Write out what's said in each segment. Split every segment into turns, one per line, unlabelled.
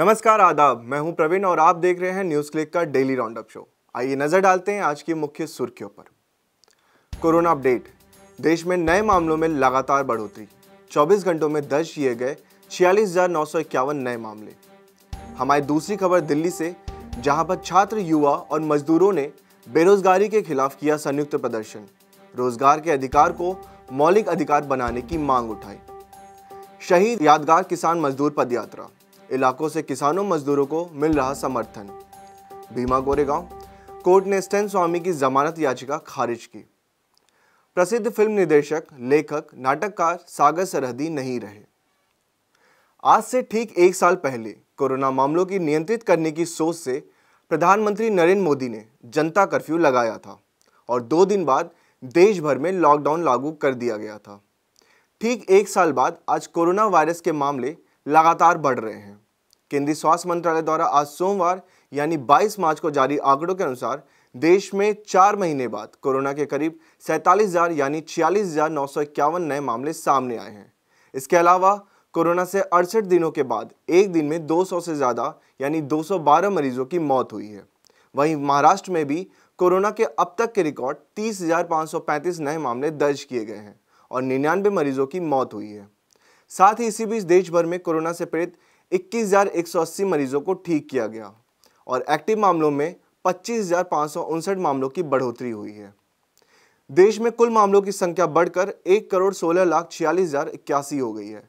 नमस्कार आदाब मैं हूं प्रवीण और आप देख रहे हैं न्यूज क्लिक का डेली राउंडअप शो आइए नजर डालते हैं आज की मुख्य सुर्खियों पर कोरोना अपडेट देश में नए मामलों में लगातार बढ़ोतरी 24 घंटों में दर्ज किए गए छियालीस नए मामले हमारी दूसरी खबर दिल्ली से जहां पर छात्र युवा और मजदूरों ने बेरोजगारी के खिलाफ किया संयुक्त प्रदर्शन रोजगार के अधिकार को मौलिक अधिकार बनाने की मांग उठाई शहीद यादगार किसान मजदूर पदयात्रा इलाकों से किसानों मजदूरों को मिल रहा समर्थन भीमा गोरेगांव कोर्ट ने स्टैन स्वामी की जमानत याचिका खारिज की प्रसिद्ध फिल्म निर्देशक लेखक नाटककार सागर सरहदी नहीं रहे आज से ठीक एक साल पहले कोरोना मामलों की नियंत्रित करने की सोच से प्रधानमंत्री नरेंद्र मोदी ने जनता कर्फ्यू लगाया था और दो दिन बाद देश भर में लॉकडाउन लागू कर दिया गया था ठीक एक साल बाद आज कोरोना वायरस के मामले लगातार बढ़ रहे हैं केंद्रीय स्वास्थ्य मंत्रालय द्वारा आज सोमवार यानी 22 मार्च को जारी आंकड़ों के अनुसार देश में चार महीने बाद कोरोना के करीब सैंतालीस हज़ार यानी छियालीस हज़ार नौ सौ इक्यावन नए मामले सामने आए हैं इसके अलावा कोरोना से अड़सठ दिनों के बाद एक दिन में 200 से ज़्यादा यानी 212 मरीजों की मौत हुई है वहीं महाराष्ट्र में भी कोरोना के अब तक के रिकॉर्ड 30,535 नए मामले दर्ज किए गए हैं और निन्यानवे मरीजों की मौत हुई है साथ ही इसी बीच देश भर में कोरोना से पीड़ित 21,180 मरीजों को ठीक किया गया और एक्टिव मामलों में पच्चीस मामलों की बढ़ोतरी हुई है देश में कुल मामलों की संख्या बढ़कर एक करोड़ सोलह लाख छियालीस हजार इक्यासी हो गई है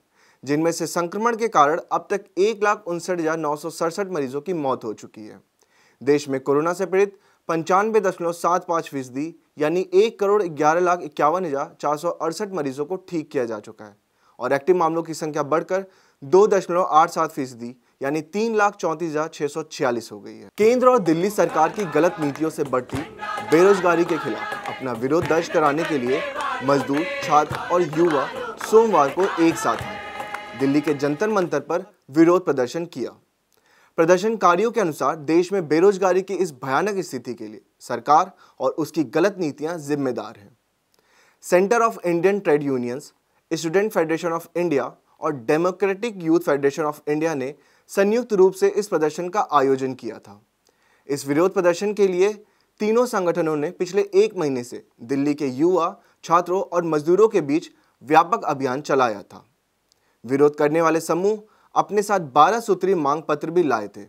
जिनमें से संक्रमण के कारण अब तक एक लाख उनसठ हजार नौ सौ सड़सठ मरीजों की मौत हो चुकी है देश में कोरोना से पीड़ित पंचानवे दशमलव सात पाँच फीसदी यानी एक करोड़ ग्यारह लाख इक्यावन हजार चार सौ अड़सठ मरीजों को ठीक किया जा चुका है और एक्टिव मामलों की संख्या बढ़कर दो दशमलव आठ सात फीसदी यानी तीन लाख चौंतीस हजार छह सौ छियालीस हो गई है केंद्र और दिल्ली सरकार की गलत नीतियों से बढ़ती बेरोजगारी के खिलाफ अपना विरोध दर्ज कराने के लिए मजदूर छात्र और युवा सोमवार को एक साथ आए दिल्ली के जंतर मंतर पर विरोध प्रदर्शन किया प्रदर्शनकारियों के अनुसार देश में बेरोजगारी की इस भयानक स्थिति के लिए सरकार और उसकी गलत नीतियां जिम्मेदार हैं Centre of Indian Trade Unions Student Federation of India और Democratic Youth Federation of India ने संयुक्त रूप से इस प्रदर्शन का आयोजन किया था इस विरोध प्रदर्शन के लिए तीनों संगठनों ने पिछले एक महीने से दिल्ली के युवा छात्रों और मजदूरों के बीच व्यापक अभियान चलाया था विरोध करने वाले समूह अपने साथ बारह सूत्री मांग पत्र भी लाए थे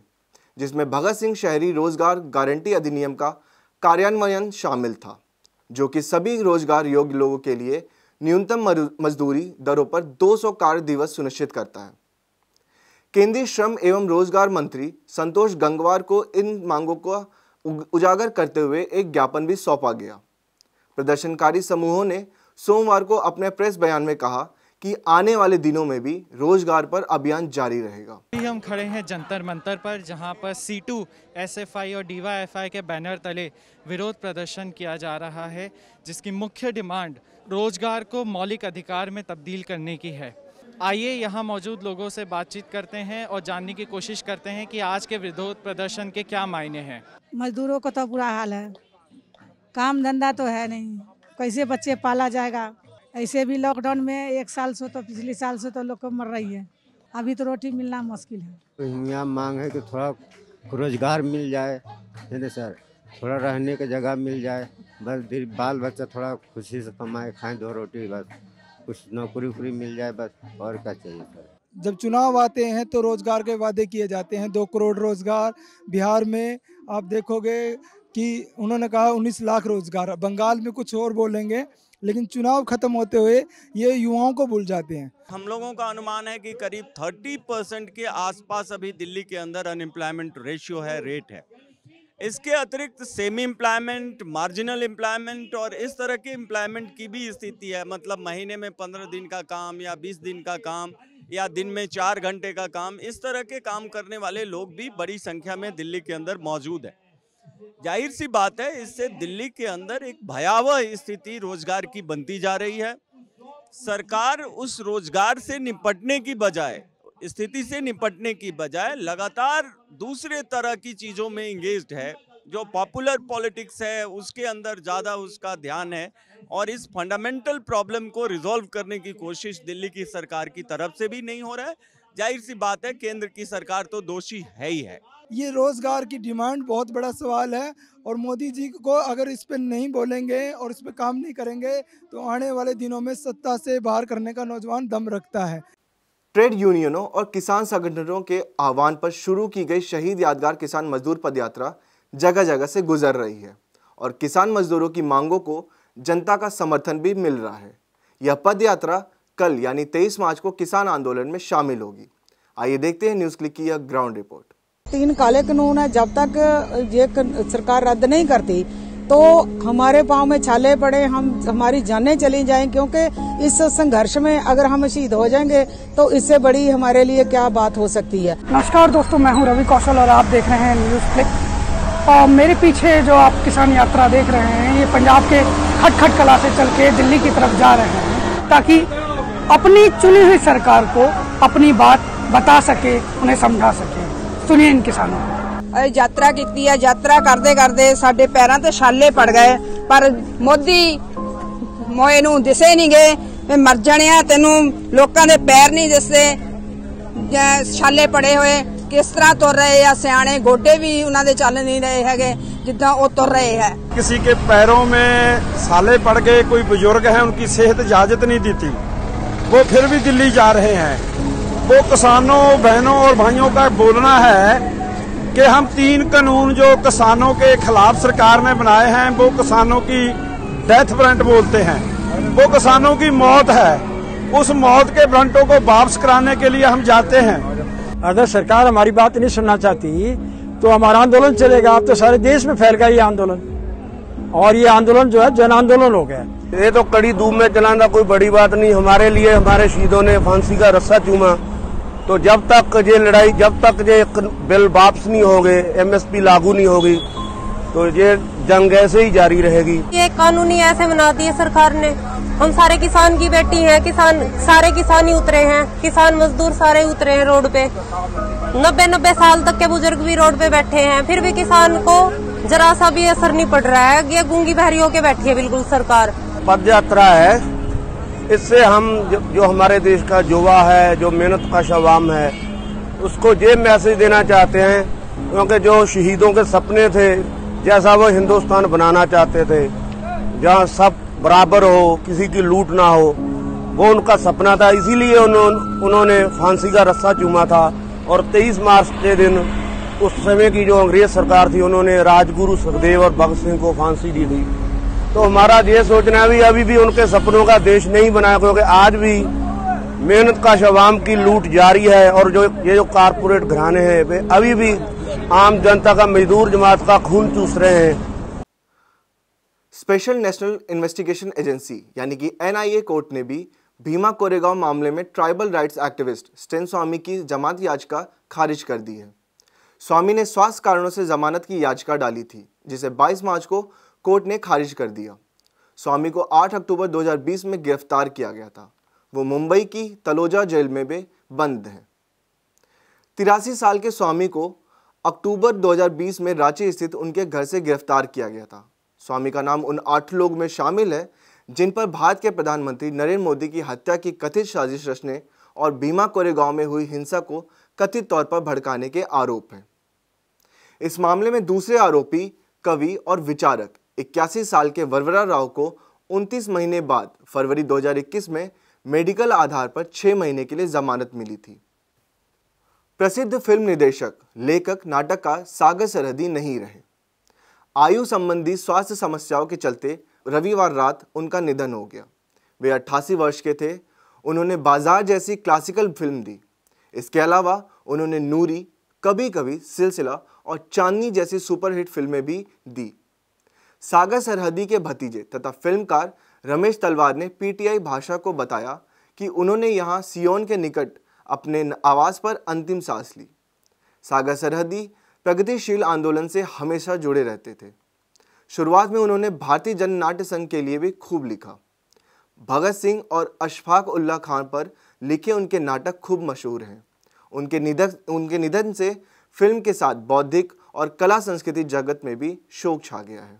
जिसमें भगत सिंह शहरी रोजगार गारंटी अधिनियम का कार्यान्वयन शामिल था जो कि सभी रोजगार योग्य लोगों के लिए न्यूनतम मजदूरी दरों पर 200 कार्य दिवस सुनिश्चित करता है केंद्रीय श्रम एवं रोजगार मंत्री संतोष गंगवार को इन मांगों को उजागर करते हुए एक ज्ञापन भी सौंपा गया प्रदर्शनकारी समूहों ने सोमवार को अपने प्रेस बयान में कहा कि आने वाले दिनों में भी रोजगार पर अभियान जारी रहेगा हम खड़े हैं जंतर मंतर पर जहां पर C two S F I और डीवाई एफ आई के बैनर तले विरोध प्रदर्शन किया जा रहा है जिसकी मुख्य डिमांड रोजगार को मौलिक अधिकार में तब्दील करने की है आइए यहाँ मौजूद लोगों से बातचीत करते हैं और जानने की कोशिश करते हैं कि आज के विरोध प्रदर्शन के क्या मायने हैं
मजदूरों को तो बुरा हाल है काम धंधा तो है नहीं कैसे बच्चे पाला जाएगा ऐसे भी लॉकडाउन में एक साल से तो पिछले साल से तो लोग को मर रही है अभी तो रोटी मिलना मुश्किल है तो यहाँ मांग है कि थोड़ा रोजगार मिल जाए सर थोड़ा रहने का जगह मिल जाए बस बाल बच्चा थोड़ा खुशी से कमाए खाएं दो रोटी बस कुछ नौकरी उकरी मिल जाए बस और क्या चाहिए सर
जब चुनाव आते हैं तो रोज़गार के वादे किए जाते हैं दो करोड़ रोज़गार बिहार में आप देखोगे कि उन्होंने कहा 19 लाख रोज़गार बंगाल में कुछ और बोलेंगे लेकिन चुनाव खत्म होते हुए ये युवाओं को भूल जाते हैं हम लोगों का अनुमान है कि करीब 30 परसेंट के आसपास अभी दिल्ली के अंदर अनएम्प्लॉयमेंट रेशियो है रेट है इसके अतिरिक्त सेमी एम्प्लॉयमेंट मार्जिनल एम्प्लॉयमेंट और इस तरह के एम्प्लॉयमेंट की भी स्थिति है मतलब महीने में पंद्रह दिन का काम या बीस दिन का काम या दिन में चार घंटे का काम इस तरह के काम करने वाले लोग भी बड़ी संख्या में दिल्ली के अंदर मौजूद है जाहिर सी बात है इससे दिल्ली के अंदर एक भयावह स्थिति रोजगार की बनती जा रही है सरकार उस रोजगार से निपटने की बजाय स्थिति से निपटने की बजाय लगातार दूसरे तरह की चीज़ों में इंगेज है जो पॉपुलर पॉलिटिक्स है उसके अंदर ज़्यादा उसका ध्यान है और इस फंडामेंटल प्रॉब्लम को रिजॉल्व करने की कोशिश दिल्ली की सरकार की तरफ से भी नहीं हो रहा है जाहिर सी बात है केंद्र की सरकार तो दोषी है ही है ये रोज़गार की डिमांड बहुत बड़ा सवाल है और मोदी जी को अगर इस पर नहीं बोलेंगे और इस पर काम नहीं करेंगे तो आने वाले दिनों में सत्ता से बाहर करने का नौजवान दम रखता है ट्रेड यूनियनों और किसान संगठनों के आह्वान पर शुरू की गई शहीद यादगार किसान मजदूर पदयात्रा जगह जगह से गुजर रही है और किसान मजदूरों की मांगों को जनता का समर्थन भी मिल रहा है यह पदयात्रा कल यानी 23 मार्च को किसान आंदोलन में शामिल होगी आइए देखते हैं न्यूज क्लिक की यह ग्राउंड रिपोर्ट
तीन काले कानून है जब तक ये सरकार रद्द नहीं करती तो हमारे पाँव में छाले पड़े हम हमारी जाने चली जाए क्योंकि इस संघर्ष में अगर हम शहीद हो जाएंगे तो इससे बड़ी हमारे लिए क्या बात हो सकती है नमस्कार दोस्तों मैं हूँ रवि कौशल और आप देख रहे हैं न्यूज क्लिक और मेरे पीछे जो आप किसान यात्रा देख रहे हैं ये पंजाब के खटखट कला से चल के दिल्ली की तरफ जा रहे हैं ताकि अपनी चुनी हुई सरकार को अपनी बात बता सके उन्हें समझा सके सुनिए इन किसानों को ਯਾਤਰਾ ਕੀਤੀ ਹੈ ਯਾਤਰਾ ਕਰਦੇ ਕਰਦੇ ਸਾਡੇ ਪੈਰਾਂ ਤੇ ਛਾਲੇ ਪੜ ਗਏ ਪਰ ਮੋਦੀ ਮੋਏ ਨੂੰ ਦਿਸੇ ਨਹੀਂ ਗਏ ਮੈਂ ਮਰ ਜਾਣਿਆ ਤੈਨੂੰ ਲੋਕਾਂ ਦੇ ਪੈਰ ਨਹੀਂ ਦਿਸਦੇ ਛਾਲੇ ਪੜੇ ਹੋਏ ਕਿਸ ਤਰ੍ਹਾਂ ਤੁਰ ਰਹੇ ਆ ਸਿਆਣੇ ਗੋਡੇ ਵੀ ਉਹਨਾਂ ਦੇ ਚੱਲ ਨਹੀਂ ਰਹੇ ਹੈਗੇ ਜਿੱਦਾਂ ਉਹ ਤੁਰ ਰਹੇ ਹੈ ਕਿਸੇ ਕੇ ਪੈਰੋਂ ਮੇ ਸਾਲੇ ਪੜ ਗਏ ਕੋਈ ਬਜ਼ੁਰਗ ਹੈ ਉਨਕੀ ਸਿਹਤ ਇਜਾਜ਼ਤ ਨਹੀਂ ਦਿੱਤੀ ਉਹ ਫਿਰ ਵੀ ਦਿੱਲੀ ਜਾ ਰਹੇ ਹੈ ਉਹ ਕਿਸਾਨੋਂ ਬਹਿਨੋਂ ਔਰ भाइयों ਦਾ ਬੋਲਣਾ ਹੈ कि हम तीन कानून जो किसानों के खिलाफ सरकार ने बनाए हैं वो किसानों की डेथ वारंट बोलते हैं वो किसानों की मौत है उस मौत के वारंटों को वापस कराने के लिए हम जाते हैं अगर सरकार हमारी बात नहीं सुनना चाहती तो हमारा आंदोलन चलेगा अब तो सारे देश में फैल गया ये आंदोलन और ये आंदोलन जो है जन आंदोलन हो गया ये तो कड़ी धूप में चलाना कोई बड़ी बात नहीं हमारे लिए हमारे शहीदों ने फांसी का रस्सा चूमा तो जब तक ये लड़ाई जब तक ये बिल वापस नहीं होंगे एमएसपी लागू नहीं होगी तो ये जंग ऐसे ही जारी रहेगी ये कानूनी ऐसे बना दिए सरकार ने हम सारे किसान की बेटी हैं किसान सारे किसान ही उतरे हैं किसान मजदूर सारे उतरे हैं रोड पे नब्बे नब्बे साल तक के बुजुर्ग भी रोड पे बैठे हैं फिर भी किसान को जरा सा भी असर नहीं पड़ रहा है ये गूंगी बहरी होके बैठी है बिल्कुल सरकार पद यात्रा है इससे हम जो, जो हमारे देश का युवा है जो मेहनत का शवाम है उसको ये मैसेज देना चाहते हैं क्योंकि जो शहीदों के सपने थे जैसा वो हिंदुस्तान बनाना चाहते थे जहाँ सब बराबर हो किसी की लूट ना हो वो उनका सपना था इसीलिए उन्होंने उन्होंने फांसी का रस्सा चूमा था और 23 मार्च के दिन उस समय की जो अंग्रेज सरकार थी उन्होंने राजगुरु सुखदेव और भगत सिंह को फांसी दी थी तो हमारा ये सोचना है भी अभी भी उनके सपनों का देश नहीं बना क्योंकि आज भी मेहनत का शवाम की लूट जारी है और जो ये जो कारपोरेट घराने हैं वे अभी भी
आम जनता का मजदूर जमात का खून चूस रहे हैं स्पेशल नेशनल इन्वेस्टिगेशन एजेंसी यानी कि एनआईए कोर्ट ने भी भीमा कोरेगांव मामले में tribal rights activist Stan Swamy की जमानत याचिका खारिज कर दी है स्वामी ने स्वास्थ्य कारणों से जमानत की याचिका डाली थी जिसे 22 मार्च को कोर्ट ने खारिज कर दिया स्वामी को 8 अक्टूबर 2020 में गिरफ्तार किया गया था वो मुंबई की तलोजा जेल में भी बंद हैं तिरासी साल के स्वामी को अक्टूबर 2020 में रांची स्थित उनके घर से गिरफ्तार किया गया था स्वामी का नाम उन आठ लोग में शामिल है जिन पर भारत के प्रधानमंत्री नरेंद्र मोदी की हत्या की कथित साजिश रचने और भीमा कोरेगांव में हुई हिंसा को कथित तौर पर भड़काने के आरोप हैं इस मामले में दूसरे आरोपी कवि और विचारक इक्यासी साल के वरवरा राव को 29 महीने बाद फरवरी 2021 में मेडिकल आधार पर छह महीने के लिए जमानत मिली थी प्रसिद्ध फिल्म निदेशक लेखक नाटक का सागर सरहदी नहीं रहे आयु संबंधी स्वास्थ्य समस्याओं के चलते रविवार रात उनका निधन हो गया वे अट्ठासी वर्ष के थे उन्होंने बाजार जैसी क्लासिकल फिल्म दी इसके अलावा उन्होंने नूरी कभी कभी सिलसिला और चांदनी जैसी सुपरहिट फिल्में भी दी सागर सरहदी के भतीजे तथा फिल्मकार रमेश तलवार ने पीटीआई भाषा को बताया कि उन्होंने यहाँ सियोन के निकट अपने आवास पर अंतिम सांस ली सागर सरहदी प्रगतिशील आंदोलन से हमेशा जुड़े रहते थे शुरुआत में उन्होंने भारतीय जन नाट्य संघ के लिए भी खूब लिखा भगत सिंह और अशफाक उल्ला खान पर लिखे उनके नाटक खूब मशहूर हैं उनके निधन उनके निधन से फिल्म के साथ बौद्धिक और कला संस्कृति जगत में भी शोक छा गया है